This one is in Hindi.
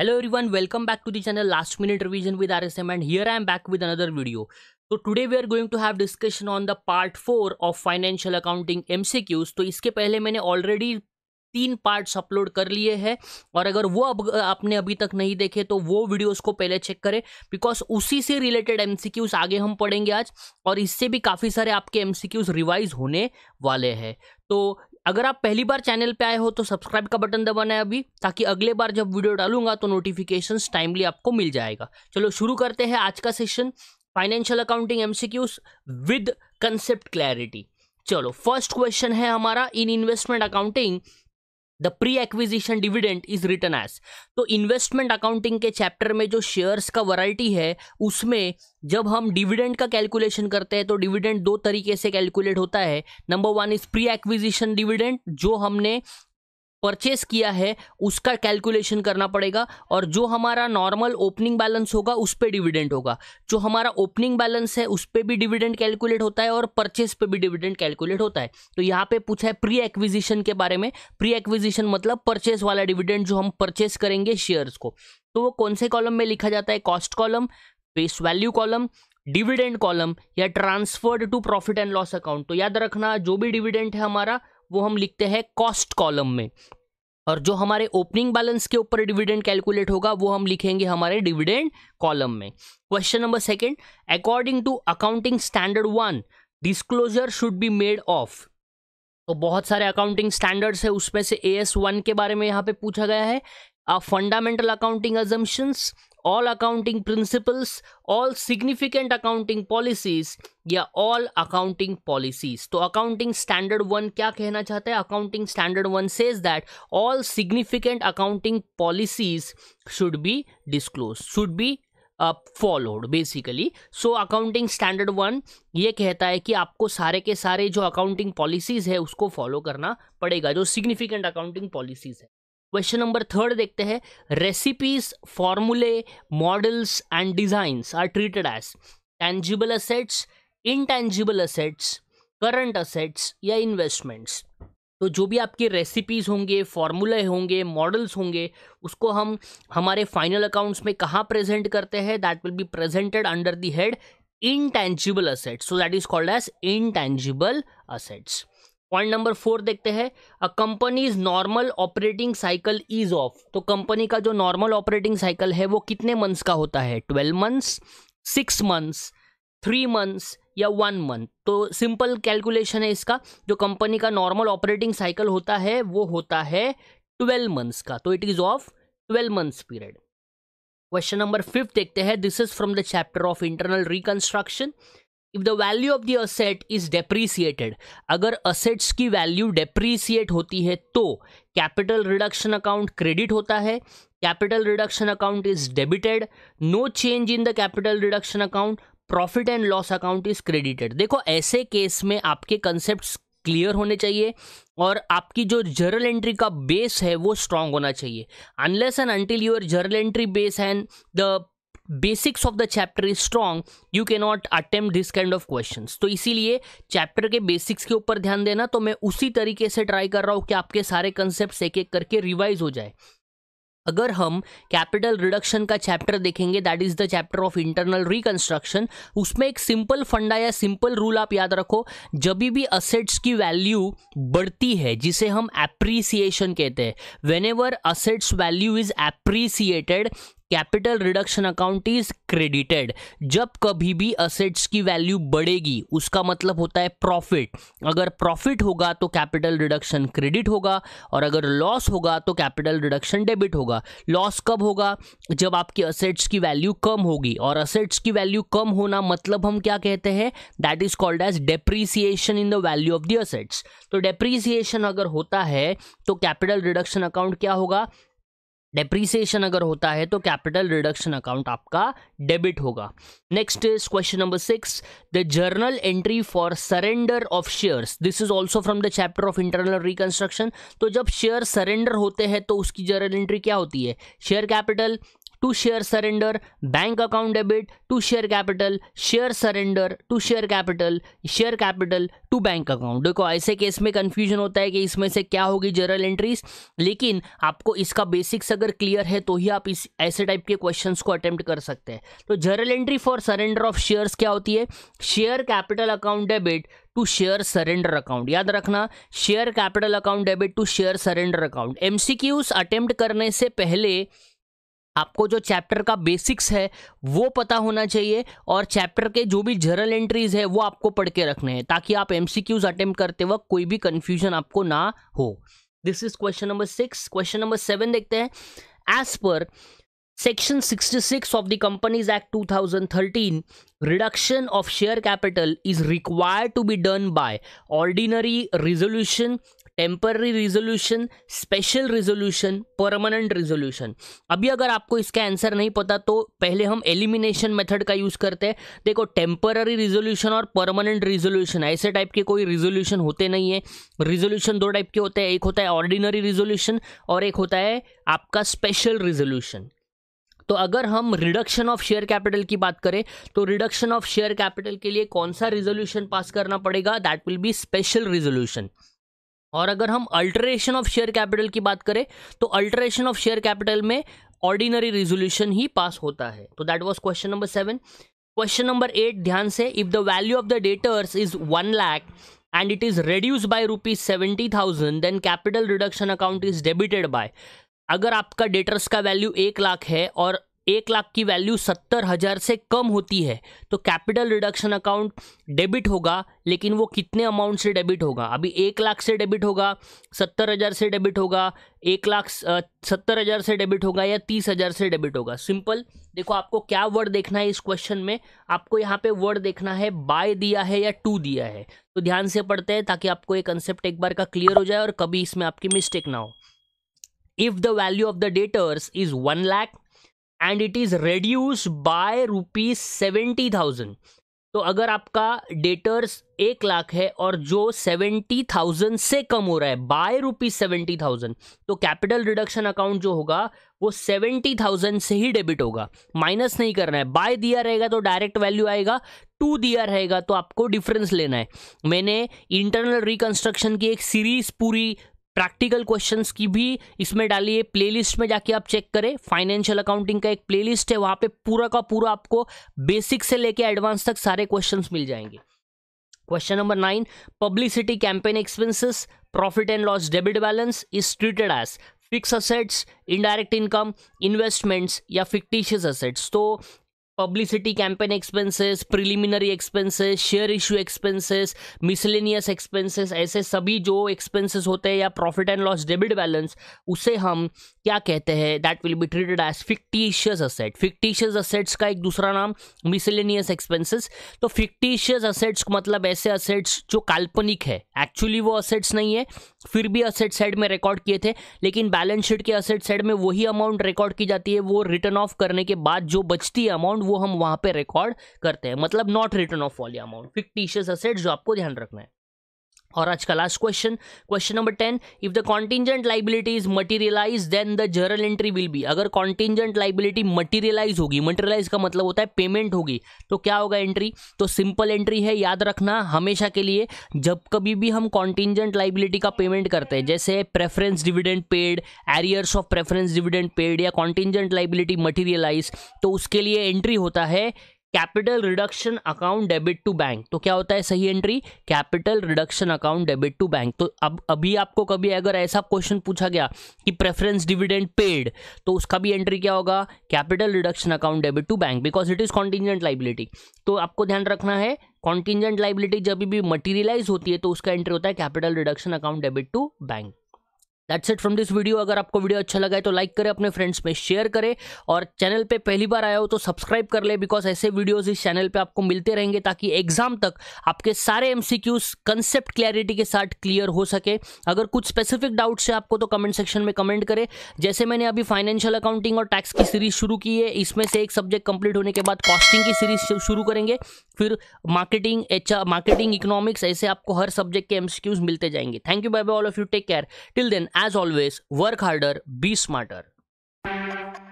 Hello everyone welcome back to the channel last minute revision with rsm and here I am back with another video तो today we are going to have discussion on the part four of financial accounting MCQs तो इसके पहले मैंने ऑलरेडी तीन पार्ट्स अपलोड कर लिए हैं और अगर वो अब आपने अभी तक नहीं देखे तो वो वीडियोस को पहले चेक करें बिकॉज उसी से रिलेटेड एमसीक्यूज आगे हम पढ़ेंगे आज और इससे भी काफ़ी सारे आपके एमसीक्यूज रिवाइज होने वाले हैं तो अगर आप पहली बार चैनल पे आए हो तो सब्सक्राइब का बटन दबाना है अभी ताकि अगले बार जब वीडियो डालूंगा तो नोटिफिकेशन टाइमली आपको मिल जाएगा चलो शुरू करते हैं आज का session financial accounting MCQs with concept clarity चलो फर्स्ट क्वेश्चन है हमारा in investment accounting the pre acquisition dividend is return as तो इन्वेस्टमेंट अकाउंटिंग के चैप्टर में जो शेयर्स का वराइटी है उसमें जब हम डिविडेंड का कैलकुलेशन करते हैं तो डिविडेंड दो तरीके से कैलकुलेट होता है number one is pre acquisition dividend जो हमने परचेस किया है उसका कैलकुलेशन करना पड़ेगा और जो हमारा नॉर्मल ओपनिंग बैलेंस होगा उस पर डिविडेंड होगा जो हमारा ओपनिंग बैलेंस है उस पर भी डिविडेंड कैलकुलेट होता है और परचेस पे भी डिविडेंड कैलकुलेट होता है तो यहाँ पे पूछा है प्री एक्विजिशन के बारे में प्री एक्विजिशन मतलब परचेस वाला डिविडेंड जो हम परचेस करेंगे शेयर्स को तो वो कौन से कॉलम में लिखा जाता है cost column face value column dividend column या transferred to profit and loss account तो याद रखना जो भी डिविडेंट है हमारा वो हम लिखते हैं कॉस्ट कॉलम में और जो हमारे ओपनिंग बैलेंस के ऊपर डिविडेंड कैलकुलेट होगा वो हम लिखेंगे हमारे डिविडेंड कॉलम में question number second according to accounting standard one disclosure should be made of तो बहुत सारे अकाउंटिंग स्टैंडर्ड्स है उसमें से ए एस वन के बारे में यहाँ पे पूछा गया है fundamental accounting assumptions all accounting principles all significant accounting policies या ऑल अकाउंटिंग पॉलिसीज तो अकाउंटिंग स्टैंडर्ड वन क्या कहना चाहता है accounting standard one says that all significant accounting policies should be disclose should be followed basically so accounting standard one ये कहता है कि आपको सारे के सारे जो अकाउंटिंग पॉलिसीज है उसको फॉलो करना पड़ेगा जो सिग्निफिकेंट अकाउंटिंग पॉलिसीज है क्वेश्चन नंबर थर्ड देखते हैं recipes formulae models and designs are treated as tangible assets intangible assets current assets या इन्वेस्टमेंट्स तो जो भी आपके रेसिपीज़ होंगे फॉर्मूले होंगे मॉडल्स होंगे उसको हम हमारे फाइनल अकाउंट्स में कहाँ प्रेजेंट करते हैं that will be presented under the head intangible assets so that is called as intangible assets point number four देखते हैं a company's normal operating cycle is of तो कंपनी का जो नॉर्मल ऑपरेटिंग साइकिल है वो कितने मंथ्स का होता है twelve months six months three months या वन मंथ तो सिंपल कैलकुलेशन है इसका जो कंपनी का नॉर्मल ऑपरेटिंग साइकिल होता है वो होता है ट्वेल्व मंथ्स का तो it is of twelve months period question number fifth देखते हैं this is from the chapter of internal reconstruction if the value of the asset is depreciated अगर असेट्स की वैल्यू डेप्रीसिएट होती है तो कैपिटल रिडक्शन अकाउंट क्रेडिट होता है capital reduction account is debited no change in the capital reduction account profit and loss account is credited देखो ऐसे केस में आपके कंसेप्ट क्लियर होने चाहिए और आपकी जो जर्नल एंट्री का बेस है वो स्ट्रांग होना चाहिए unless and until your journal entry base and the basics of the chapter is strong you can not attempt this kind of question तो इसीलिए चैप्टर के बेसिक्स के ऊपर ध्यान देना तो मैं उसी तरीके से ट्राई कर रहा हूँ कि आपके सारे कंसेप्ट एक एक करके रिवाइज हो जाए अगर हम कैपिटल रिडक्शन का चैप्टर देखेंगे that is the chapter of internal reconstruction उसमें एक सिंपल फंडा या सिंपल रूल आप याद रखो जब भी असेट्स की वैल्यू बढ़ती है जिसे हम एप्रिसिएशन कहते हैं whenever assets value is appreciated capital reduction account is credited जब कभी भी असेट्स की वैल्यू बढ़ेगी उसका मतलब होता है प्रॉफिट अगर प्रॉफिट होगा तो कैपिटल रिडक्शन क्रेडिट होगा और अगर लॉस होगा तो कैपिटल रिडक्शन डेबिट होगा लॉस कब होगा जब आपकी असेट्स की वैल्यू कम होगी और असेट्स की वैल्यू कम होना मतलब हम क्या कहते हैं that is called as depreciation in the value of the assets तो डेप्रीसिएशन अगर होता है तो कैपिटल रिडक्शन अकाउंट क्या होगा डेप्रीसिएशन अगर होता है तो कैपिटल रिडक्शन अकाउंट आपका डेबिट होगा next is question number six the journal entry for surrender of shares this is also from the chapter of internal reconstruction तो जब शेयर सरेंडर होते हैं तो उसकी जर्नल एंट्री क्या होती है share capital to share surrender bank account debit to share capital share surrender to share capital share capital to bank account देखो ऐसे केस में कन्फ्यूजन होता है कि इसमें से क्या होगी जनरल एंट्रीज लेकिन आपको इसका बेसिक्स अगर क्लियर है तो ही आप इस ऐसे टाइप के क्वेश्चन को अटेम्प्ट कर सकते हैं तो general entry for surrender of shares क्या होती है share capital account debit to share surrender account याद रखना share capital account debit to share surrender account MCQs attempt करने से पहले आपको जो चैप्टर का बेसिक्स है वो पता होना चाहिए और चैप्टर के जो भी जर्नल एंट्रीज है वो आपको पढ़ के रखने हैं ताकि आप एम सी क्यूज अटेम्प्ट करते वक्त कोई भी कन्फ्यूजन आपको ना हो this is question number six question number seven देखते हैं एज पर section 66 of the companies act 2013 reduction of share capital is required to be done by ordinary resolution temporary resolution special resolution permanent resolution अभी अगर आपको इसका आंसर नहीं पता तो पहले हम एलिमिनेशन मेथड का यूज़ करते हैं देखो टेम्पररी रिजोल्यूशन और परमानेंट रिजोल्यूशन ऐसे टाइप के कोई रिजोल्यूशन होते नहीं है रिजोल्यूशन दो टाइप के होते हैं एक होता है ऑर्डिनरी रिजोल्यूशन और एक होता है आपका स्पेशल रिजोल्यूशन तो अगर हम रिडक्शन ऑफ शेयर कैपिटल की बात करें तो रिडक्शन ऑफ शेयर कैपिटल के लिए कौन सा रिजोल्यूशन पास करना पड़ेगा that will be special resolution और अगर हम अल्ट्रेशन ऑफ शेयर कैपिटल की बात करें तो अल्टरेशन ऑफ शेयर कैपिटल में ऑर्डिनरी रिजोल्यूशन ही पास होता है तो that was question number seven question number eight ध्यान से if the value of the debtors is one lakh it is is by rupees seventy thousand then capital reduction account is debited by अगर आपका डेटर्स का वैल्यू एक लाख है और एक लाख की वैल्यू सत्तर हज़ार से कम होती है तो कैपिटल रिडक्शन अकाउंट डेबिट होगा लेकिन वो कितने अमाउंट से डेबिट होगा अभी एक लाख से डेबिट होगा सत्तर हज़ार से डेबिट होगा एक लाख सत्तर हज़ार से डेबिट होगा या तीस हज़ार से डेबिट होगा सिंपल देखो आपको क्या वर्ड देखना है इस क्वेश्चन में आपको यहाँ पे वर्ड देखना है बाय दिया है या टू दिया है तो ध्यान से पढ़ते हैं ताकि आपको ये कंसेप्ट एक बार का क्लियर हो जाए और कभी इसमें आपकी मिस्टेक ना हो if the value of the debtors is one lakh and it is reduce by rupees seventy thousand तो अगर आपका डेटर्स एक लाख है और जो सेवेंटी थाउजेंड से कम हो रहा है बाय रुपीज सेवेंटी थाउजेंड तो कैपिटल रिडक्शन अकाउंट जो होगा वो सेवेंटी थाउजेंड से ही डेबिट होगा माइनस नहीं करना है बाय दिया रहेगा तो डायरेक्ट वैल्यू आएगा टू दिया रहेगा तो आपको डिफरेंस लेना है मैंने इंटरनल रिकंस्ट्रक्शन की एक सीरीज पूरी प्रैक्टिकल क्वेश्चंस की भी इसमें डालिए प्लेलिस्ट में जाके आप चेक करें फाइनेंशियल अकाउंटिंग का एक प्लेलिस्ट है वहां पे पूरा का पूरा आपको बेसिक से लेके एडवांस तक सारे क्वेश्चंस मिल जाएंगे question number nine publicity campaign expenses profit and loss debit balance is treated as fix assets indirect income investments या फिक्टिशियस असेट्स तो publicity campaign expenses preliminary expenses share issue expenses miscellaneous expenses ऐसे सभी जो एक्सपेंसेस होते हैं या profit and loss debit balance उसे हम क्या कहते हैं that will be treated as fictitious asset fictitious assets का एक दूसरा नाम मिसलेनियस एक्सपेंसेस तो फिक्टीशियस असेट्स मतलब ऐसे असेट्स जो काल्पनिक है एक्चुअली वो असेट्स नहीं है फिर भी असेट साइड में रिकॉर्ड किए थे लेकिन बैलेंस शीट के असेट साइड में वही अमाउंट रिकॉर्ड की जाती है वो रिटर्न ऑफ करने के बाद जो बचती है अमाउंट वो हम वहां पे रिकॉर्ड करते हैं मतलब not return of volume amount fictitious assets जो आपको ध्यान रखना है और आज का last question question number ten if the contingent liability is materialise then the journal entry will be अगर कॉन्टिजेंट लाइबिलिटी मटीरियलाइज होगी मटेरियलाइज का मतलब होता है पेमेंट होगी तो क्या होगा एंट्री तो सिंपल एंट्री है याद रखना हमेशा के लिए जब कभी भी हम कॉन्टिजेंट लाइबिलिटी का पेमेंट करते हैं जैसे preference dividend paid arrears of preference dividend paid या कॉन्टिजेंट लाइबिलिटी मटीरियलाइज तो उसके लिए एंट्री होता है capital reduction account debit to bank तो क्या होता है सही entry capital reduction account debit to bank तो अब अभी आपको कभी अगर ऐसा क्वेश्चन पूछा गया कि प्रेफरेंस डिविडेंड पेड तो उसका भी एंट्री क्या होगा capital reduction account debit to bank because it is contingent liability तो आपको ध्यान रखना है कॉन्टिजेंट लाइबिलिटी जब भी मटीरियलाइज होती है तो उसका एंट्री होता है capital reduction account debit to bank that's it from this video अगर आपको वीडियो अच्छा लगा है तो लाइक करें अपने फ्रेंड्स में शेयर करें और चैनल पे पहली बार आया हो तो सब्सक्राइब कर ले बिकॉज ऐसे वीडियोस इस चैनल पे आपको मिलते रहेंगे ताकि एग्जाम तक आपके सारे एमसीक्यूज कंसेप्ट क्लैरिटी के साथ क्लियर हो सके अगर कुछ स्पेसिफिक डाउट्स है आपको तो कमेंट सेक्शन में कमेंट करें जैसे मैंने अभी फाइनेंशियल अकाउंटिंग और टैक्स की सीरीज शुरू की है इसमें से एक सब्जेक्ट कंप्लीट होने के बाद कॉस्टिंग की सीरीज शुरू करेंगे फिर मार्केटिंग एच मार्केटिंग इकोनॉमिक्स ऐसे आपको हर सब्जेक्ट के एमसीक्यूज मिलते जाएंगे thank you bye bye all of you take care till then as always, work harder, be smarter.